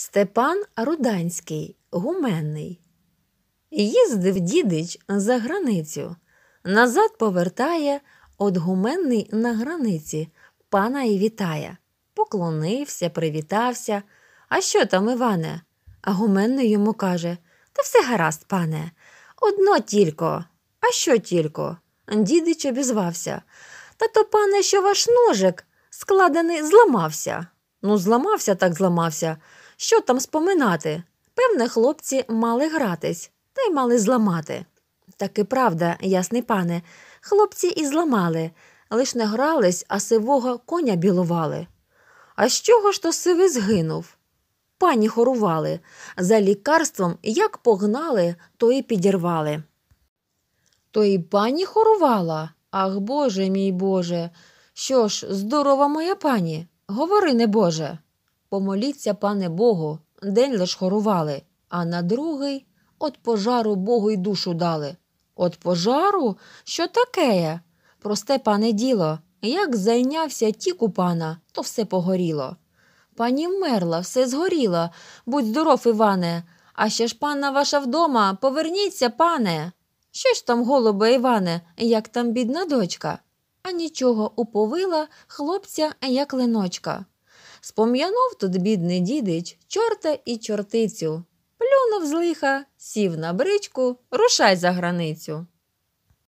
Степан Руданський, гуменний. Їздив дідич за границю. Назад повертає от гуменний на границі, пана й вітає. Поклонився, привітався. А що там, Іване? А гуменний йому каже Та все гаразд, пане. Одно тілько. А що тілько? Дідич обізвався. Та то, пане, що ваш ножик складений, зламався. Ну, зламався, так зламався. Що там споминати? Певне, хлопці мали гратись та й мали зламати. Таки правда, ясний пане, хлопці і зламали, лиш не грались, а сивого коня білували. А з чого ж то сивий згинув? Пані хорували, за лікарством як погнали, то і підірвали. То і пані хорувала? Ах, Боже мій Боже, що ж, здорова моя пані, говори, не Боже. Помоліться, пане Богу, день лиш хорували, а на другий от пожару Богу й душу дали. От пожару? Що таке? Просте пане діло, як зайнявся тік у пана, то все погоріло. Пані вмерла, все згоріло. Будь здоров, Іване, а ще ж пана ваша вдома, поверніться, пане. Що ж там, голубе Іване, як там бідна дочка? А нічого уповила хлопця, як линочка. Спом'янув тут бідний дідич чорта і чортицю. Плюнув з лиха, сів на бричку, рушай за границю.